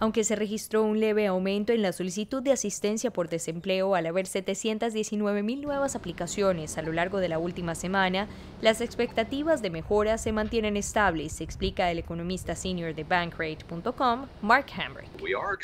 aunque se registró un leve aumento en la solicitud de asistencia por desempleo al haber mil nuevas aplicaciones a lo largo de la última semana, las expectativas de mejora se mantienen estables, explica el economista senior de Bankrate.com, Mark Hamrick.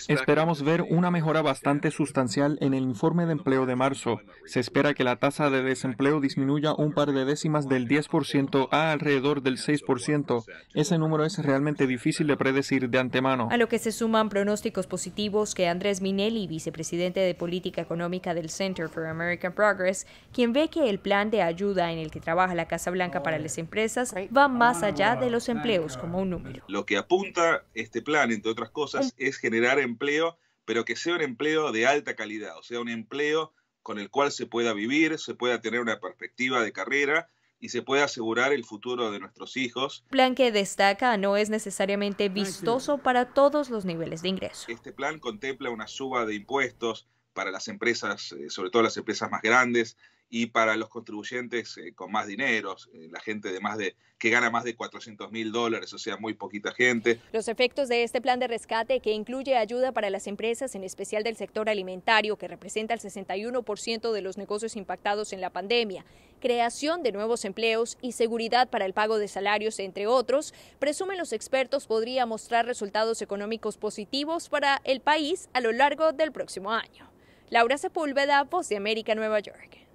Esperamos ver una mejora bastante sustancial en el informe de empleo de marzo. Se espera que la tasa de desempleo disminuya un par de décimas del 10% a alrededor del 6%. Ese número es realmente difícil de predecir de antemano. A lo que se suma pronósticos positivos que Andrés Minelli, vicepresidente de Política Económica del Center for American Progress, quien ve que el plan de ayuda en el que trabaja la Casa Blanca para las empresas va más allá de los empleos como un número. Lo que apunta este plan, entre otras cosas, es generar empleo, pero que sea un empleo de alta calidad, o sea, un empleo con el cual se pueda vivir, se pueda tener una perspectiva de carrera y se puede asegurar el futuro de nuestros hijos. Plan que destaca no es necesariamente vistoso para todos los niveles de ingreso. Este plan contempla una suba de impuestos para las empresas, eh, sobre todo las empresas más grandes, y para los contribuyentes eh, con más dinero, eh, la gente de más de, que gana más de 400 mil dólares, o sea, muy poquita gente. Los efectos de este plan de rescate, que incluye ayuda para las empresas, en especial del sector alimentario, que representa el 61% de los negocios impactados en la pandemia, creación de nuevos empleos y seguridad para el pago de salarios, entre otros, presumen los expertos podría mostrar resultados económicos positivos para el país a lo largo del próximo año. Laura Sepúlveda, Voz de América, Nueva York.